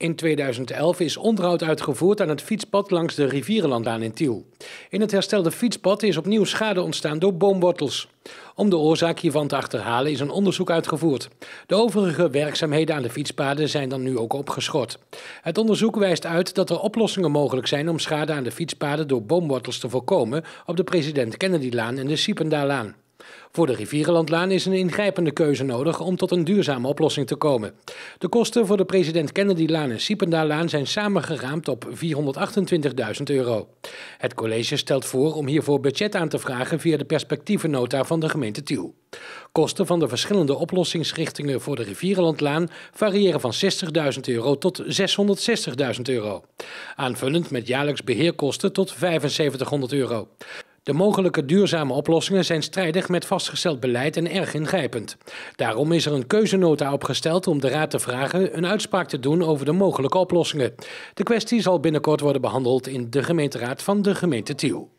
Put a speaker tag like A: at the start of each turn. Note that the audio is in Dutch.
A: In 2011 is onderhoud uitgevoerd aan het fietspad langs de Rivierenlandaan in Tiel. In het herstelde fietspad is opnieuw schade ontstaan door boomwortels. Om de oorzaak hiervan te achterhalen is een onderzoek uitgevoerd. De overige werkzaamheden aan de fietspaden zijn dan nu ook opgeschort. Het onderzoek wijst uit dat er oplossingen mogelijk zijn om schade aan de fietspaden door boomwortels te voorkomen op de President Kennedylaan en de Sipenda-laan. Voor de Rivierenlandlaan is een ingrijpende keuze nodig om tot een duurzame oplossing te komen. De kosten voor de president Kennedy-laan en Siependaallaan zijn samengeraamd op 428.000 euro. Het college stelt voor om hiervoor budget aan te vragen via de perspectievennota van de gemeente Tiel. Kosten van de verschillende oplossingsrichtingen voor de Rivierenlandlaan variëren van 60.000 euro tot 660.000 euro. Aanvullend met jaarlijks beheerkosten tot 7500 euro. De mogelijke duurzame oplossingen zijn strijdig met vastgesteld beleid en erg ingrijpend. Daarom is er een keuzenota opgesteld om de Raad te vragen een uitspraak te doen over de mogelijke oplossingen. De kwestie zal binnenkort worden behandeld in de gemeenteraad van de gemeente Tiel.